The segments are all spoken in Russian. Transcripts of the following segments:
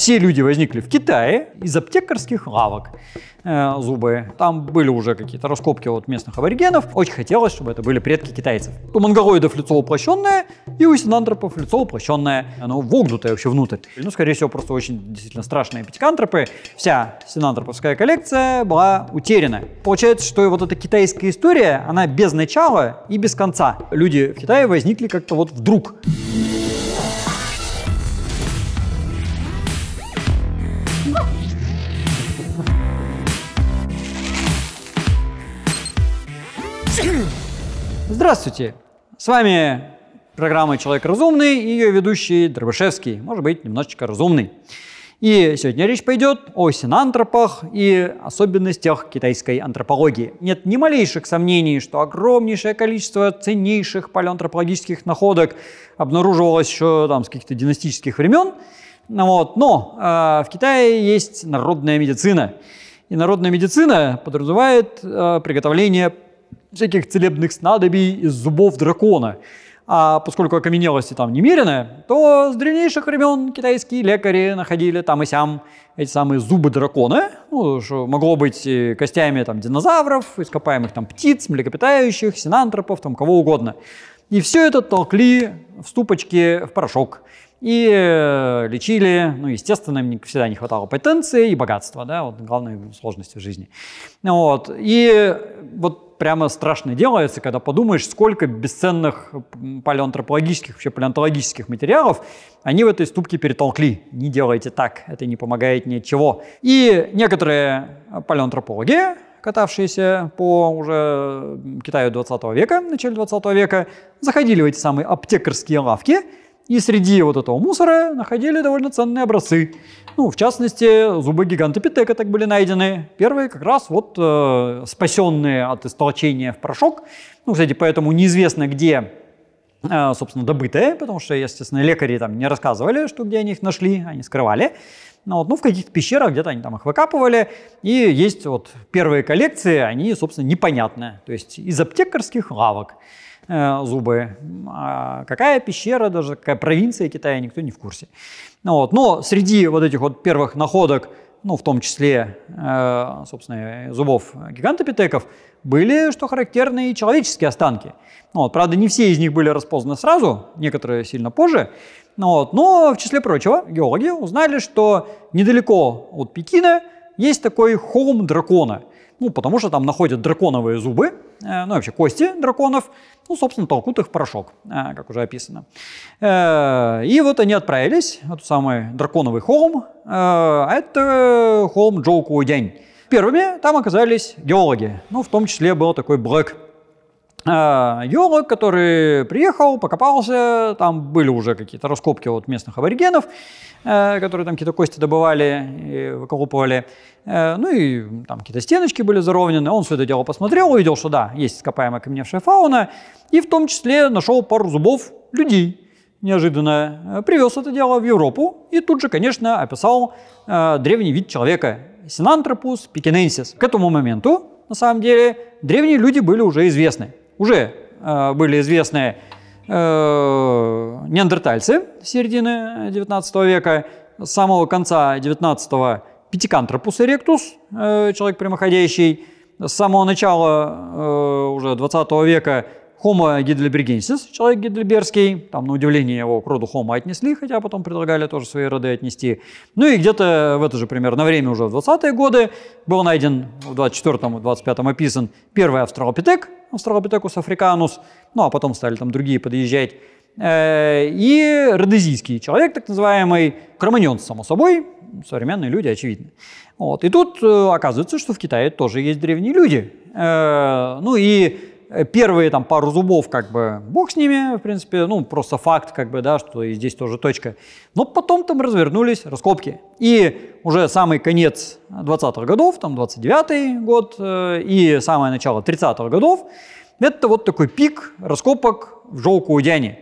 Все люди возникли в Китае из аптекарских лавок э, зубы. Там были уже какие-то раскопки от местных аборигенов. Очень хотелось, чтобы это были предки китайцев. У монголоидов лицо уплощенное, и у синантропов лицо уплощенное. Оно вогнутое вообще внутрь. Ну, скорее всего, просто очень действительно страшные пятикантропы. Вся синантроповская коллекция была утеряна. Получается, что и вот эта китайская история, она без начала и без конца. Люди в Китае возникли как-то вот вдруг. Вдруг. Здравствуйте! С вами программа «Человек разумный» и ее ведущий Дробышевский, может быть, немножечко разумный. И сегодня речь пойдет о синантропах и особенностях китайской антропологии. Нет ни малейших сомнений, что огромнейшее количество ценнейших палеантропологических находок обнаруживалось еще там, с каких-то династических времен. Ну вот. Но э, в Китае есть народная медицина. И народная медицина подразумевает э, приготовление всяких целебных снадобий из зубов дракона. А поскольку окаменелости там немерено, то с древнейших времен китайские лекари находили там и сям эти самые зубы дракона, ну, что могло быть костями там, динозавров, ископаемых там птиц, млекопитающих, синантропов, там кого угодно. И все это толкли в ступочки, в порошок. И э, лечили, ну, естественно, им всегда не хватало потенции и богатства, да, вот главной сложности в жизни. Вот. И вот прямо страшно делается, когда подумаешь, сколько бесценных палеоантропологических, вообще палеонтологических материалов они в этой ступке перетолкли. Не делайте так, это не помогает ни от чего. И некоторые палеоантропологи, катавшиеся по уже Китаю 20 века, начале 20 века, заходили в эти самые аптекарские лавки – и среди вот этого мусора находили довольно ценные образцы. Ну, в частности, зубы гиганта Питека так были найдены. Первые как раз вот э, спасенные от истолчения в порошок. Ну, кстати, поэтому неизвестно, где э, собственно, добытые, потому что, естественно, лекари там не рассказывали, что где они их нашли, они скрывали. Ну, вот, ну, в каких-то пещерах где-то они там их выкапывали. И есть вот первые коллекции, они, собственно, непонятные. То есть из аптекарских лавок. Э, зубы. А какая пещера, даже какая провинция Китая, никто не в курсе. Ну вот. Но среди вот этих вот первых находок, ну, в том числе, э, собственно, зубов гигантопитеков, были, что характерно, и человеческие останки. Ну вот. Правда, не все из них были распознаны сразу, некоторые сильно позже. Ну вот. Но, в числе прочего, геологи узнали, что недалеко от Пекина есть такой холм дракона – ну, потому что там находят драконовые зубы, э, ну вообще кости драконов, ну, собственно, толкут их в порошок, э, как уже описано. Э, и вот они отправились, вот самый драконовый холм, а это холм Джоукудянь. Первыми там оказались геологи, ну, в том числе был такой Блэк геолог, а, который приехал, покопался, там были уже какие-то раскопки от местных аборигенов, э, которые там какие-то кости добывали и выколупывали, э, ну и там какие-то стеночки были заровнены, он все это дело посмотрел, увидел, что да, есть ископаемая камневшая фауна, и в том числе нашел пару зубов людей, неожиданно, э, привез это дело в Европу и тут же, конечно, описал древний вид человека – Синантропус пикиненсис. К этому моменту, на самом деле, древние люди были уже известны уже э, были известны э, неандертальцы середины 19 века, с самого конца 19-го пятикантропус эректус, э, человек прямоходящий, с самого начала уже 20 века Homo гидлибергенсис, человек гидлиберский, там на удивление его к роду Homo отнесли, хотя потом предлагали тоже свои роды отнести. Ну и где-то в это же примерно время, уже в 20-е годы, был найден в 24-25 описан первый австралопитек, австралопитекус африканус, ну а потом стали там другие подъезжать, э, и родезийский человек, так называемый, кроманьонц, само собой, современные люди, очевидно. Вот. И тут э, оказывается, что в Китае тоже есть древние люди. Э, ну и Э, первые там пару зубов как бы бог с ними, в принципе, ну просто факт как бы, да, что и здесь тоже точка. Но потом там развернулись раскопки. И уже самый конец 20-х годов, там 29-й год э, и самое начало 30-х годов, это вот такой пик раскопок в Желкоудяне.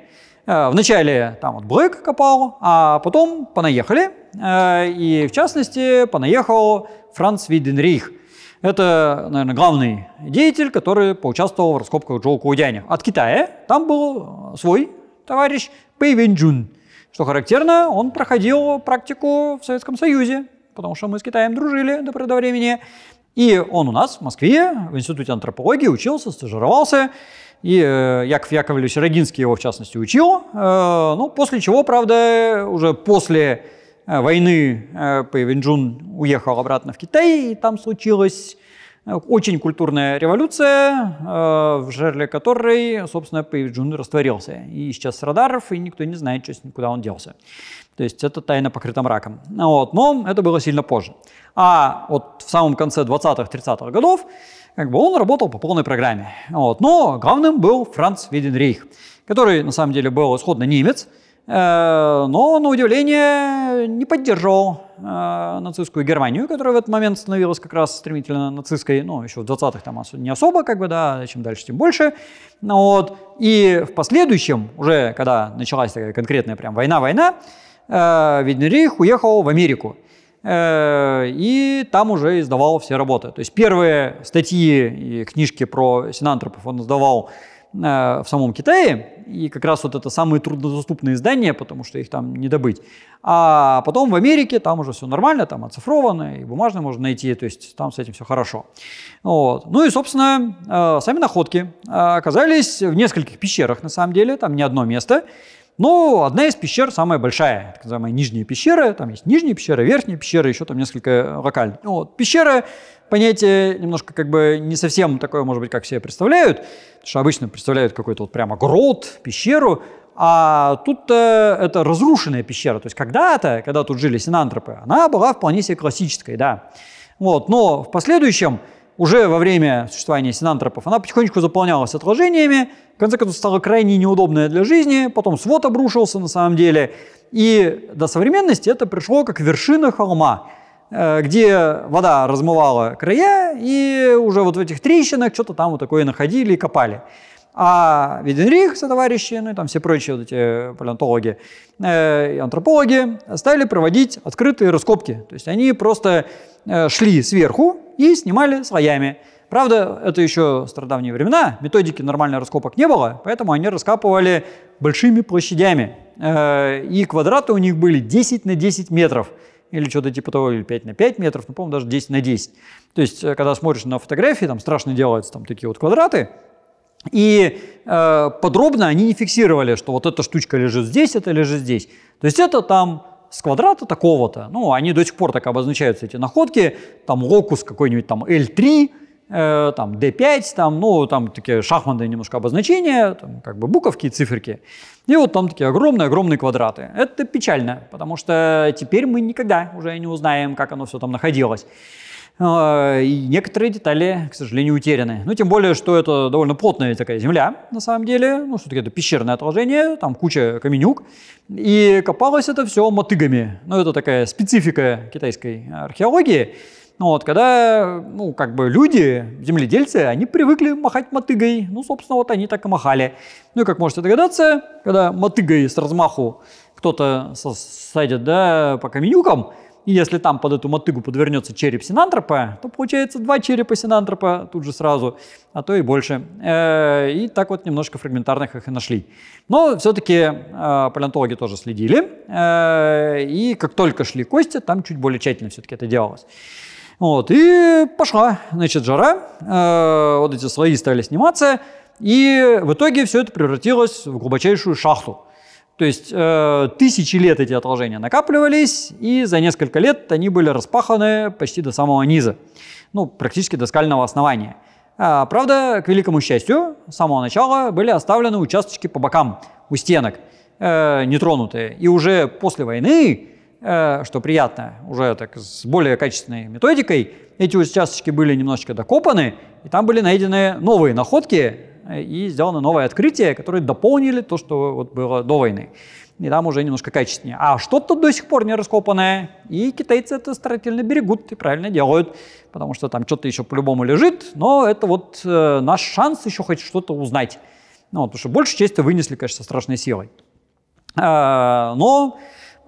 Э, вначале там вот Блэк копал, а потом понаехали. И в частности понаехал Франц Виденрих – это, наверное, главный деятель, который поучаствовал в раскопках Джоу Каудяня. От Китая там был э, свой товарищ Пэй Венджун. Что характерно, он проходил практику в Советском Союзе, потому что мы с Китаем дружили до поры времени. И он у нас в Москве, в Институте антропологии, учился, стажировался. И э, Яков Яковлевич Рогинский его, в частности, учил. Э, ну, после чего, правда, уже после войны Пэйвенджун уехал обратно в Китай, и там случилась очень культурная революция, в жерле которой, собственно, Пэйвенджун растворился. И сейчас с радаров, и никто не знает, куда он делся. То есть это тайна покрыта мраком. Вот. А Но ну, это было сильно позже. А вот в самом конце 20-30-х годов как бы он работал по полной программе. Вот. А Но ну, главным был Франц Виденрейх, который на самом деле был исходно немец, Э, но, на удивление, не поддерживал э, нацистскую Германию, которая в этот момент становилась как раз стремительно нацистской, ну, еще в 20-х там не особо, как бы, да, чем дальше, тем больше. Вот. И в последующем, уже когда началась такая конкретная прям война-война, э, Веденрих уехал в Америку и там уже издавал все работы. То есть первые статьи и книжки про синантропов он издавал в самом Китае, и как раз вот это самые труднодоступные издания, потому что их там не добыть. А потом в Америке там уже все нормально, там оцифровано, и бумажное можно найти, то есть там с этим все хорошо. Вот. Ну и, собственно, э, сами находки э, оказались в нескольких пещерах, на самом деле, там не одно место. Но ну, одна из пещер самая большая, так называемая нижняя пещера. Там есть нижняя пещера, верхняя пещера, еще там несколько локальных. Вот. Пещера понятие немножко как бы не совсем такое, может быть, как все представляют, потому что обычно представляют какой-то вот прямо грот, пещеру, а тут это разрушенная пещера. То есть когда-то, когда тут жили синантропы, она была вполне себе классической, да. Вот, но в последующем, уже во время существования синантропов, она потихонечку заполнялась отложениями, в конце концов стала крайне неудобная для жизни, потом свод обрушился на самом деле, и до современности это пришло как вершина холма – Э, где вода размывала края, и уже вот в этих трещинах что-то там вот такое находили и копали. А Веденрих, товарищи, ну и там все прочие вот эти палеонтологи э, и антропологи стали проводить открытые раскопки. То есть они просто э, шли сверху и снимали слоями. Правда, это еще стародавние времена, методики нормальных раскопок не было, поэтому они раскапывали большими площадями. Э, и квадраты у них были 10 на 10 метров или что-то типа того, или 5 на 5 метров, ну, по-моему, даже 10 на 10. То есть, э, когда смотришь на фотографии, там страшно делаются там такие вот квадраты, и э, подробно они не фиксировали, что вот эта штучка лежит здесь, это лежит здесь. То есть это там с квадрата такого-то, ну, они до сих пор так обозначаются, эти находки, там локус какой-нибудь там L3, Э, там D5, там, ну, там такие шахматные немножко обозначения, там, как бы буковки, циферки. И вот там такие огромные-огромные квадраты. Это печально, потому что теперь мы никогда уже не узнаем, как оно все там находилось. Э, и некоторые детали, к сожалению, утеряны. Ну, тем более, что это довольно плотная такая земля, на самом деле. Ну, все-таки это пещерное отложение, там куча каменюк. И копалось это все мотыгами. Ну, это такая специфика китайской археологии. Ну вот, когда, ну, как бы люди, земледельцы, они привыкли махать мотыгой. Ну, собственно, вот они так и махали. Ну и, как можете догадаться, когда мотыгой с размаху кто-то садит, да, по каменюкам, и если там под эту мотыгу подвернется череп синантропа, то получается два черепа синантропа тут же сразу, а то и больше. Э, и так вот немножко фрагментарных их и нашли. Но все-таки э, палеонтологи тоже следили. Э, и как только шли кости, там чуть более тщательно все-таки это делалось. Вот, и пошла, значит, жара, э, вот эти слои стали сниматься, и в итоге все это превратилось в глубочайшую шахту. То есть э, тысячи лет эти отложения накапливались, и за несколько лет они были распаханы почти до самого низа, ну, практически до скального основания. А, правда, к великому счастью, с самого начала были оставлены участочки по бокам у стенок, э, нетронутые. И уже после войны Э, что приятно, уже так с более качественной методикой. Эти участочки были немножечко докопаны, и там были найдены новые находки э, и сделано новое открытие, которые дополнили то, что вот было до войны. И там уже немножко качественнее. А что-то до сих пор не раскопанное. И китайцы это старательно берегут и правильно делают, потому что там что-то еще по-любому лежит, но это вот э, наш шанс еще хоть что-то узнать. Ну, вот, потому что больше чести вынесли, конечно, страшной силой. Э, но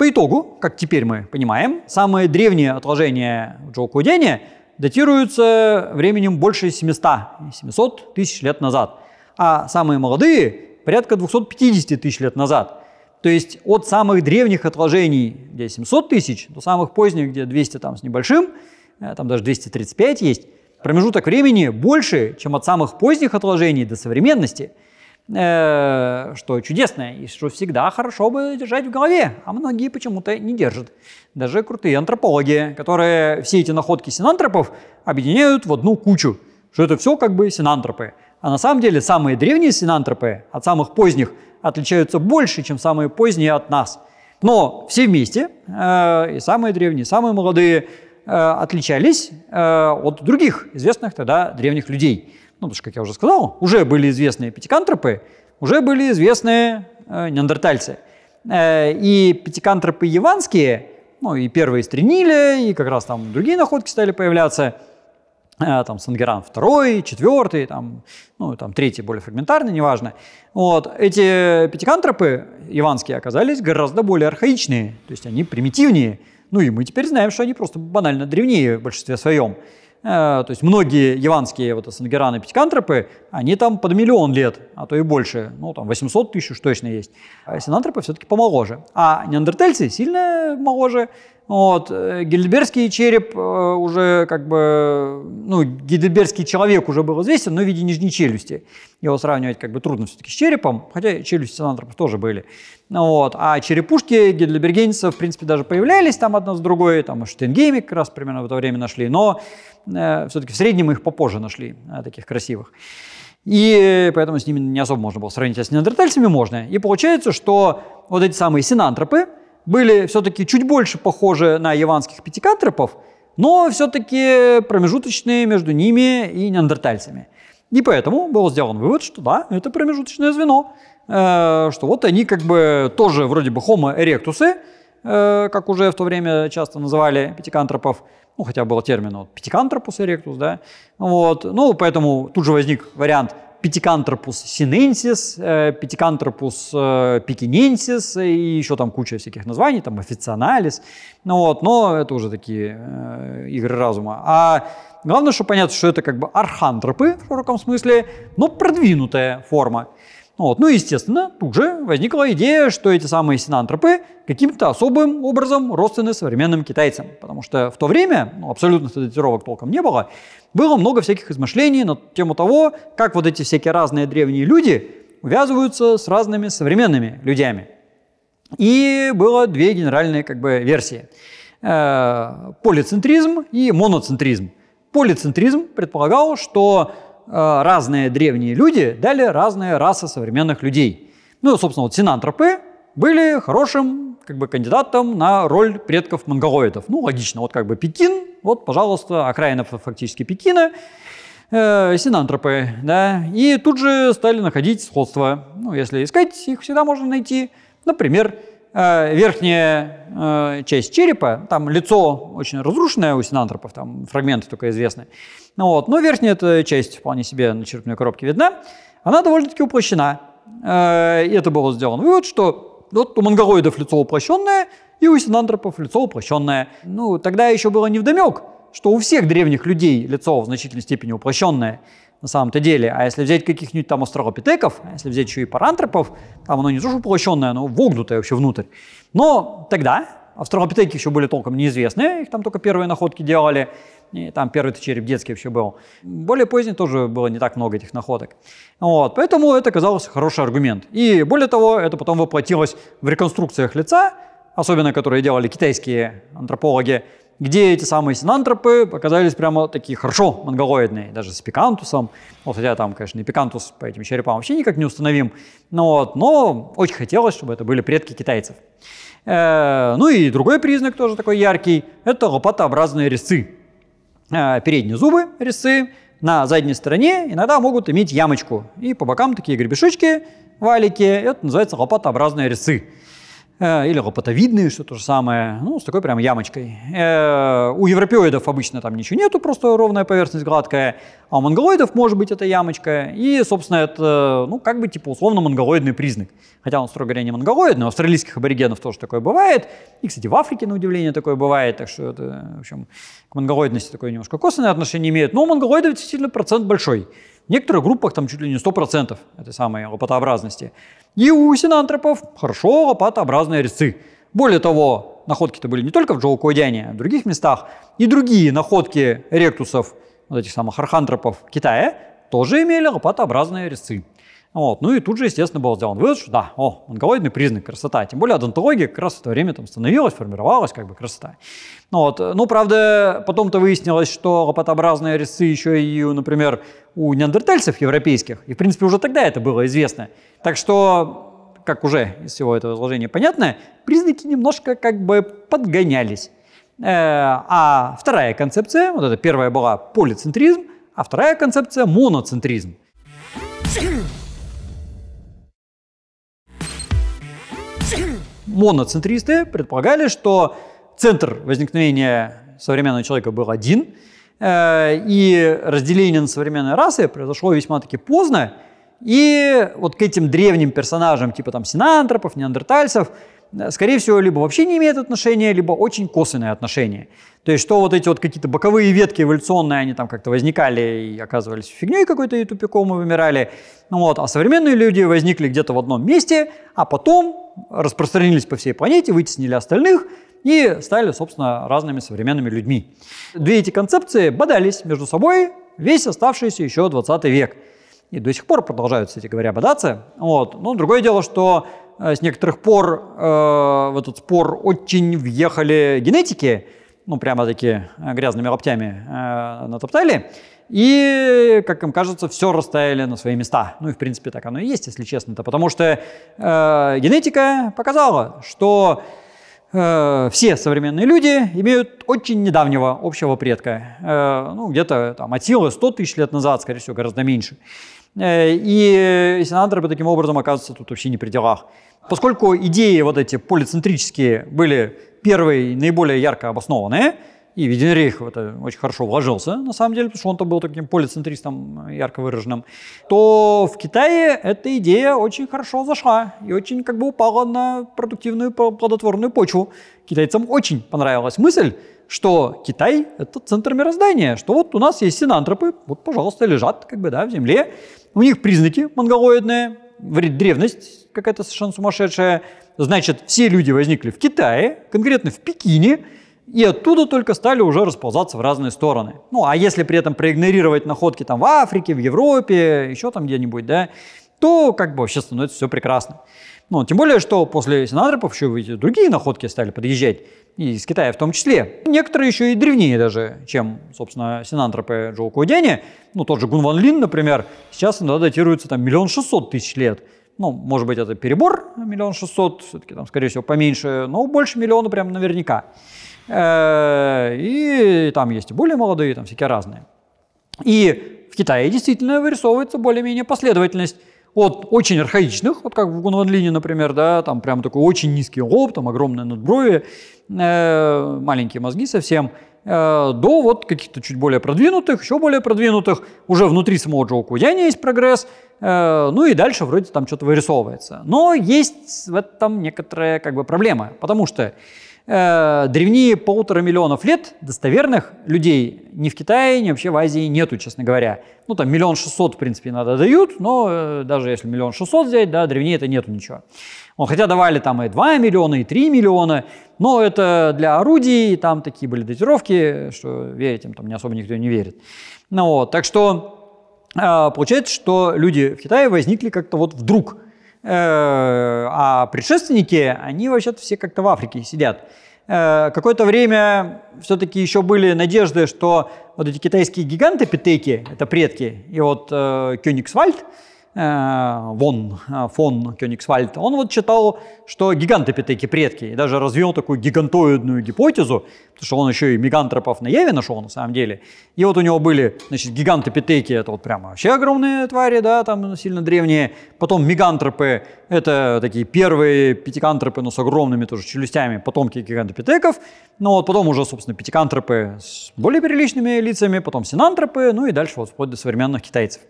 по итогу, как теперь мы понимаем, самые древние отложения Джоукудения датируются временем больше 700, 700 тысяч лет назад, а самые молодые – порядка 250 тысяч лет назад. То есть от самых древних отложений, где 700 тысяч, до самых поздних, где 200 там, с небольшим, э, там даже 235 есть, промежуток времени больше, чем от самых поздних отложений до современности – Э, что чудесное и что всегда хорошо бы держать в голове, а многие почему-то не держат. Даже крутые антропологи, которые все эти находки синантропов объединяют в одну кучу, что это все как бы синантропы. А на самом деле самые древние синантропы от самых поздних отличаются больше, чем самые поздние от нас. Но все вместе, э, и самые древние, и самые молодые, э, отличались от других известных тогда древних людей. Ну, потому что, как я уже сказал, уже были известны пятикантропы, уже были известны э, неандертальцы. Э, и пятикантропы яванские, ну, и первые стренили, и как раз там другие находки стали появляться э, – там Сангеран второй, четвертый, там, ну, там третий более фрагментарный, неважно. Вот. Эти пятикантропы иванские оказались гораздо более архаичные, то есть они примитивнее. Ну и мы теперь знаем, что они просто банально древнее в большинстве своем. Э, то есть многие яванские вот сангераны пятикантропы, они там под миллион лет, а то и больше, ну там 800 тысяч точно есть. А синантропы все-таки помоложе. А неандертальцы сильно моложе, вот. Э, гильдебергский череп э, уже как бы, ну, гильдебергский человек уже был известен, но в виде нижней челюсти. Его сравнивать как бы трудно все-таки с черепом, хотя челюсти синантропов тоже были. Вот. А черепушки гильдебергенцев, в принципе, даже появлялись там одна с другой, там и Штенгейме как раз примерно в это время нашли, но э, все-таки в среднем их попозже нашли, э, таких красивых. И поэтому с ними не особо можно было сравнить, а с неандертальцами можно. И получается, что вот эти самые синантропы – были все-таки чуть больше похожи на яванских пятикантропов, но все-таки промежуточные между ними и неандертальцами. И поэтому был сделан вывод, что да, это промежуточное звено, э, что вот они как бы тоже вроде бы homo erectus, э, как уже в то время часто называли пятикантропов, ну, хотя был термин вот, пятикантропус erectus, да, вот, ну, поэтому тут же возник вариант Пятикантропус синенсис, э, пятикантропус э, пекиненсис э, и еще там куча всяких названий, там официалис, ну вот, но это уже такие игры разума. А главное, что понятно, что это как бы архантропы в широком смысле, но продвинутая форма. Ну вот. Ну и, естественно, тут же возникла идея, что эти самые синантропы каким-то особым образом родственны современным китайцам. Потому что в то время, ну, абсолютно статистировок толком не было, было много всяких измышлений на тему того, как вот эти всякие разные древние люди увязываются с разными современными людьми. И было две генеральные как бы, версии. Э, полицентризм и моноцентризм. Полицентризм предполагал, что Э, разные древние люди дали разные расы современных людей. Ну, собственно, вот синантропы были хорошим как бы, кандидатом на роль предков монголоидов. Ну, логично, вот как бы Пекин, вот, пожалуйста, окраина фактически Пекина, э, синантропы, да, и тут же стали находить сходства. Ну, если искать, их всегда можно найти. Например, Э, верхняя э, часть черепа, там лицо очень разрушенное у синантропов, там фрагменты только известны, ну вот, но верхняя эта часть вполне себе на черепной коробке видна, она довольно-таки упрощена. Э, и это было сделано вывод, что вот у монголоидов лицо упрощенное, и у синантропов лицо упрощенное. Ну, тогда еще было невдомек, что у всех древних людей лицо в значительной степени упрощенное на самом-то деле. А если взять каких-нибудь там австралопитеков, а если взять еще и парантропов, там оно не то, что уплощенное, оно вогнутое вообще внутрь. Но тогда австралопитеки еще были толком неизвестны, их там только первые находки делали, и там первый череп детский вообще был. Более поздний тоже было не так много этих находок. Вот, поэтому это казалось хороший аргумент. И более того, это потом воплотилось в реконструкциях лица, особенно которые делали китайские антропологи, где эти самые синантропы оказались прямо такие хорошо монголоидные, даже с пикантусом. Вот, хотя там, конечно, и пикантус по этим черепам вообще никак не установим. Но, вот, но очень хотелось, чтобы это были предки китайцев. Э, ну и другой признак тоже такой яркий – это лопатообразные резцы. Э, передние зубы резцы на задней стороне иногда могут иметь ямочку. И по бокам такие гребешочки, валики. Это называется лопатообразные резцы. Э, или лопатовидные, что то же самое, ну, с такой прям ямочкой. Э, у европеоидов обычно там ничего нету, просто ровная поверхность гладкая, а у монголоидов может быть эта ямочка, и, собственно, это, ну, как бы, типа, условно монголоидный признак. Хотя он, строго говоря, не монголоид, у австралийских аборигенов тоже такое бывает, и, кстати, в Африке, на удивление, такое бывает, так что это, в общем, к монголоидности такое немножко косвенное отношение имеет, но у монголоидов действительно процент большой. В некоторых группах там чуть ли не 100% этой самой лопатообразности. И у синантропов хорошо лопатообразные резцы. Более того, находки-то были не только в Джоукоидяне, а в других местах. И другие находки ректусов, вот этих самых архантропов Китая, тоже имели лопатообразные резцы. Вот. Ну и тут же, естественно, был сделан вывод, что да, о, онкологичный признак красота. Тем более адонтология как раз в то время там становилась, формировалась как бы красота. Ну вот. Э, ну, правда, потом-то выяснилось, что лопатообразные резцы еще и, например, у неандертальцев европейских. И, в принципе, уже тогда это было известно. Так что, как уже из всего этого изложения понятно, признаки немножко как бы подгонялись. Э, а вторая концепция, вот эта первая была полицентризм, а вторая концепция – моноцентризм. Моноцентристы предполагали, что центр возникновения современного человека был один, э, и разделение на современные расы произошло весьма-таки поздно, и вот к этим древним персонажам, типа там синантропов, неандертальцев, Э, скорее всего, либо вообще не имеет отношения, либо очень косвенное отношение. То есть, что вот эти вот какие-то боковые ветки эволюционные, они там как-то возникали и оказывались фигней какой-то и тупиком и вымирали. Ну вот, а современные люди возникли где-то в одном месте, а потом распространились по всей планете, вытеснили остальных и стали, собственно, разными современными людьми. Две эти концепции бодались между собой весь оставшийся еще 20 век – и до сих пор продолжают, кстати говоря, бодаться. Вот. Но другое дело, что э, с некоторых пор э, в этот спор очень въехали генетики, ну, прямо-таки э, грязными лоптями э, натоптали, и, как им кажется, все расставили на свои места. Ну и, в принципе, так оно и есть, если честно-то, потому что э, генетика показала, что э, все современные люди имеют очень недавнего общего предка. Ну, где-то там от силы 100 тысяч лет назад, скорее всего, гораздо меньше. Э, и э, сенаторы таким образом оказываются тут вообще не при делах. Поскольку идеи вот эти полицентрические были первые, наиболее ярко обоснованные, и Веденрейх в это очень хорошо вложился, на самом деле, потому что он-то был таким полицентристом э, ярко выраженным, то в Китае эта идея очень хорошо зашла и очень как бы упала на продуктивную, плодотворную почву. Китайцам очень понравилась мысль, что Китай – это центр мироздания, что вот у нас есть синантропы, вот, пожалуйста, лежат как бы, да, в земле, у них признаки монголоидные, древность какая-то совершенно сумасшедшая, значит, все люди возникли в Китае, конкретно в Пекине, и оттуда только стали уже расползаться в разные стороны. Ну, а если при этом проигнорировать находки там в Африке, в Европе, еще там где-нибудь, да, то как бы вообще становится все прекрасно. Ну, тем более, что после синантропов еще другие находки стали подъезжать и из Китая в том числе. Некоторые еще и древнее даже, чем, собственно, синантропы Джоу Кудени. Ну, тот же Гунван Лин, например, сейчас иногда датируется там миллион шестьсот тысяч лет. Ну, может быть, это перебор, миллион шестьсот, все-таки там, скорее всего, поменьше, но больше миллиона прям наверняка. Э, и там есть и более молодые, там всякие разные. И в Китае действительно вырисовывается более-менее последовательность от очень архаичных, вот как в Гунванлине, например, да, там прям такой очень низкий лоб, там огромные надброви, э, маленькие мозги совсем, э, до вот каких-то чуть более продвинутых, еще более продвинутых, уже внутри самого Джоу Кудяня есть прогресс, э, ну и дальше вроде там что-то вырисовывается. Но есть в этом некоторая как бы проблема, потому что древние э, древнее полутора миллионов лет достоверных людей ни в Китае, ни вообще в Азии нету, честно говоря. Ну, там миллион шестьсот, в принципе, надо дают, но э, даже если миллион шестьсот взять, да, древнее это нету ничего. Ну, хотя давали там и 2 миллиона, и 3 миллиона, но это для орудий, там такие были датировки, что верить им там не особо никто не верит. Ну, вот, так что э, получается, что люди в Китае возникли как-то вот вдруг – Э, а предшественники, они вообще-то все как-то в Африке сидят. Э, какое-то время все-таки еще были надежды, что вот эти китайские гиганты Питеки, это предки, и вот э, Кёнигсвальд, Э, вон, э, фон Кёнигсвальд, он вот читал, что гиганты пятаки предки, и даже развел такую гигантоидную гипотезу, потому что он еще и мегантропов на Еве нашел на самом деле. И вот у него были, значит, гиганты пятаки, это вот прямо вообще огромные твари, да, там сильно древние. Потом мегантропы, это такие первые пятикантропы, но с огромными тоже челюстями, потомки гиганты гигантопитеков. Ну вот потом уже, собственно, пятикантропы с более приличными лицами, потом синантропы, ну и дальше вот вплоть до современных китайцев.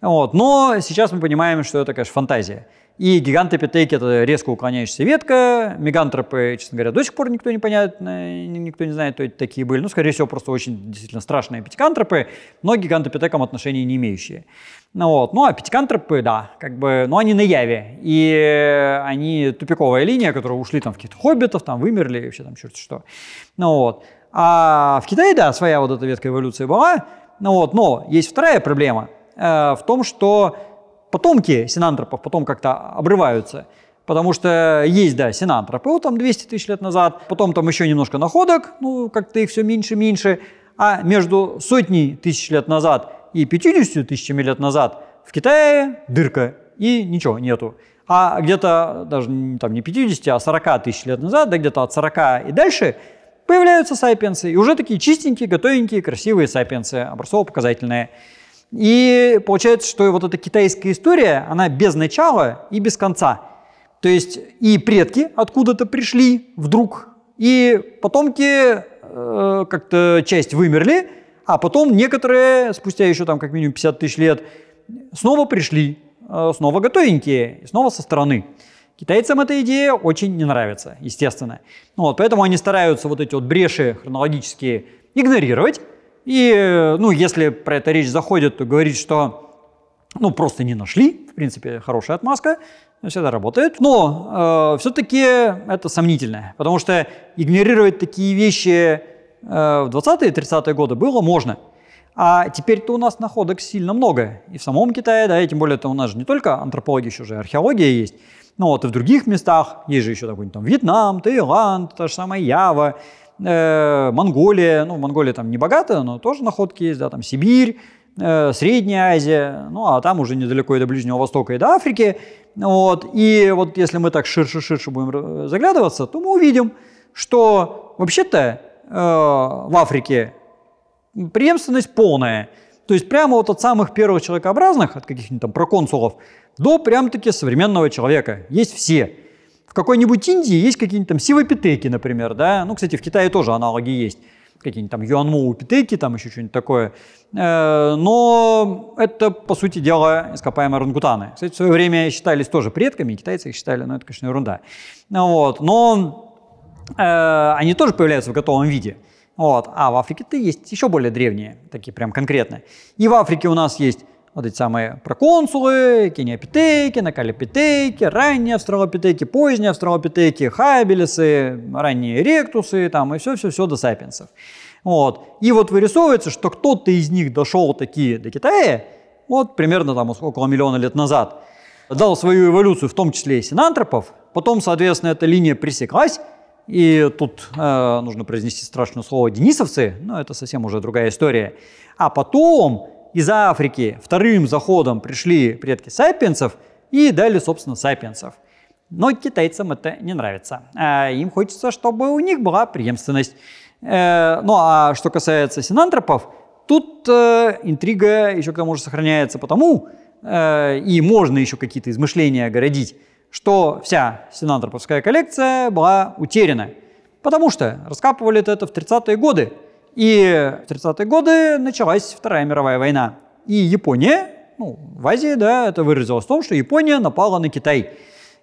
Вот. Но сейчас мы понимаем, что это, конечно, фантазия. И гиганты эпитейки – это резко уклоняющаяся ветка. Мегантропы, честно говоря, до сих пор никто не понятно, э, никто не знает, кто это такие были. Ну, скорее всего, просто очень действительно страшные пятикантропы, но к гигантопитекам отношения не имеющие. Ну, вот. ну а пятикантропы, да, как бы, но ну, они на яве И э, они тупиковая линия, которые ушли там в каких-то хоббитов, там вымерли, вообще там черт что. Ну, вот. А в Китае, да, своя вот эта ветка эволюции была. Ну, вот. Но есть вторая проблема – Э, в том, что потомки синантропов потом как-то обрываются. Потому что есть, да, синантропы, вот там 200 тысяч лет назад, потом там еще немножко находок, ну, как-то их все меньше и меньше. А между сотней тысяч лет назад и 50 тысячами лет назад в Китае дырка, и ничего нету. А где-то даже там не 50, а 40 тысяч лет назад, да где-то от 40 и дальше появляются сайпенсы. И уже такие чистенькие, готовенькие, красивые сайпенсы, образцово-показательные. И получается, что вот эта китайская история, она без начала и без конца. То есть и предки откуда-то пришли вдруг, и потомки э, как-то часть вымерли, а потом некоторые, спустя еще там как минимум 50 тысяч лет, снова пришли, э, снова готовенькие, снова со стороны. Китайцам эта идея очень не нравится, естественно. Вот, поэтому они стараются вот эти вот бреши хронологические игнорировать, и, э, ну, если про это речь заходит, то говорить, что, ну, просто не нашли, в принципе, хорошая отмазка, всегда работает, но э, все-таки это сомнительно, потому что игнорировать такие вещи э, в 20-е 30-е годы было можно. А теперь-то у нас находок сильно много. И в самом Китае, да, и тем более это у нас же не только антропология, еще же археология есть. Ну вот и в других местах, есть же еще какой-нибудь там Вьетнам, Таиланд, та же самая Ява, Э, Монголия, ну, Монголия там не богата, но тоже находки есть, да, там Сибирь, э, Средняя Азия, ну, а там уже недалеко и до Ближнего Востока, и до Африки, вот, и вот если мы так ширше-ширше будем э, заглядываться, то мы увидим, что вообще-то э, в Африке преемственность полная, то есть прямо вот от самых первых человекообразных, от каких-нибудь там проконсулов, до прям-таки современного человека. Есть все какой-нибудь Индии есть какие-нибудь там сивапитеки, например, да, ну, кстати, в Китае тоже аналоги есть, какие-нибудь там юанмоупитеки, там еще что-нибудь такое, э, но это, по сути дела, ископаемые орангутаны. Кстати, в свое время считались тоже предками, китайцы их считали, но ну, это, конечно, ерунда. Вот, но э, они тоже появляются в готовом виде. Вот. А в Африке-то есть еще более древние, такие прям конкретные. И в Африке у нас есть вот эти самые проконсулы, кинеопитеки, накалепитеки, ранние австралопитеки, поздние австралопитеки, хайбелесы, ранние ректусы там, и все-все-все до сапиенсов. Вот. И вот вырисовывается, что кто-то из них дошел такие до Китая, вот примерно там около миллиона лет назад, дал свою эволюцию, в том числе и синантропов, потом, соответственно, эта линия пресеклась, и тут э, нужно произнести страшное слово «денисовцы», но это совсем уже другая история. А потом из Африки вторым заходом пришли предки сапиенсов и дали, собственно, сапиенсов. Но китайцам это не нравится. А им хочется, чтобы у них была преемственность. Э, ну а что касается синантропов, тут э, интрига еще к тому же сохраняется потому, э, и можно еще какие-то измышления городить, что вся синантроповская коллекция была утеряна. Потому что раскапывали это в 30-е годы, и в 30-е годы началась Вторая мировая война. И Япония, ну, в Азии, да, это выразилось в том, что Япония напала на Китай.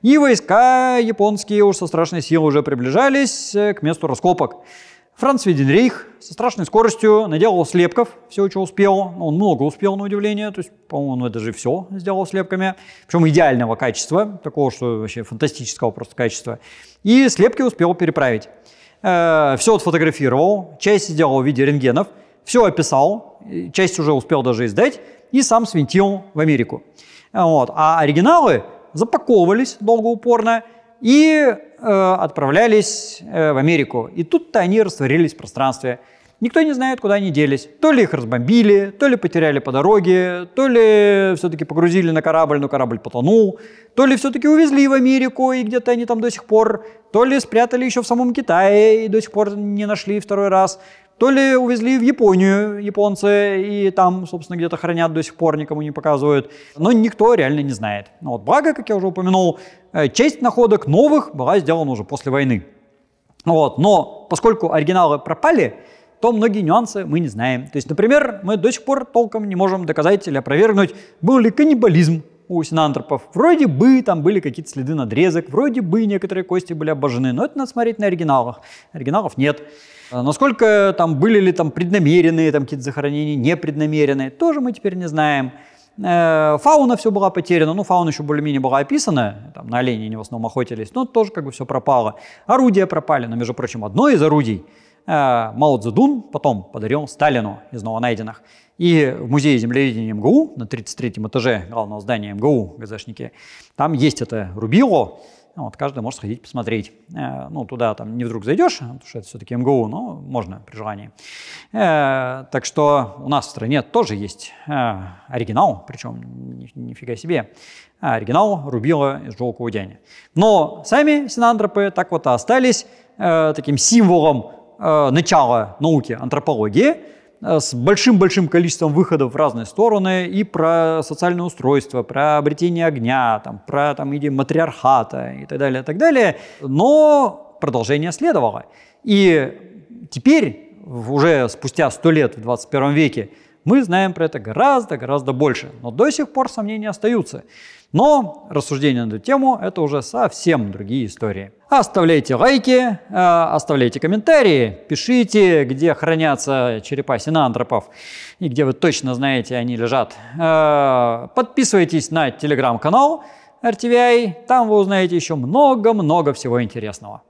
И войска японские уж со страшной силой уже приближались э, к месту раскопок. Франц Веденрейх со страшной скоростью наделал слепков, все, что успел. Ну, он много успел, на удивление. То есть, по-моему, он даже все сделал слепками. Причем идеального качества, такого, что вообще фантастического просто качества. И слепки успел переправить. Э, все отфотографировал, часть сделал в виде рентгенов, все описал, часть уже успел даже издать, и сам свинтил в Америку. Э, вот. А оригиналы запаковывались долго упорно и э, отправлялись э, в Америку. И тут-то они растворились в пространстве. Никто не знает, куда они делись. То ли их разбомбили, то ли потеряли по дороге, то ли все-таки погрузили на корабль, но корабль потонул, то ли все-таки увезли в Америку, и где-то они там до сих пор, то ли спрятали еще в самом Китае и до сих пор не нашли второй раз, то ли увезли в Японию японцы, и там, собственно, где-то хранят до сих пор, никому не показывают. Но никто реально не знает. Но ну вот благо, как я уже упомянул, э, часть находок новых была сделана уже после войны. Вот. Но поскольку оригиналы пропали, то многие нюансы мы не знаем. То есть, например, мы до сих пор толком не можем доказать или опровергнуть, был ли каннибализм у синантропов. Вроде бы там были какие-то следы надрезок, вроде бы некоторые кости были обожжены, но это надо смотреть на оригиналах. Оригиналов нет. А насколько там были ли там преднамеренные там какие-то захоронения, непреднамеренные, тоже мы теперь не знаем. Э, фауна все была потеряна, ну фауна еще более-менее была описана, там на оленей они в основном охотились, но тоже как бы все пропало. Орудия пропали, но, между прочим, одно из орудий – Э, Мао Цзэдун, потом подарил Сталину из новонайденных. И в музее землеведения МГУ на 33 м этаже главного здания МГУ, ГЗшники, там есть это рубило, вот каждый может сходить посмотреть. Э, ну, туда там не вдруг зайдешь, потому что это все-таки МГУ, но можно при желании. Э, так что у нас в стране тоже есть оригинал, причем нифига себе, а, оригинал рубила из желтого дяня. Но сами синандропы так вот и остались таким символом Э, начала науки антропологии э, с большим-большим количеством выходов в разные стороны и про социальное устройство, про обретение огня, там, про там, идею матриархата и так далее, и так далее. Но продолжение следовало. И теперь, уже спустя сто лет в 21 веке, мы знаем про это гораздо-гораздо больше, но до сих пор сомнения остаются. Но рассуждения на эту тему – это уже совсем другие истории. Оставляйте лайки, э, оставляйте комментарии, пишите, где хранятся черепа синантропов и где вы точно знаете, они лежат. Э, подписывайтесь на телеграм-канал RTVI, там вы узнаете еще много-много всего интересного.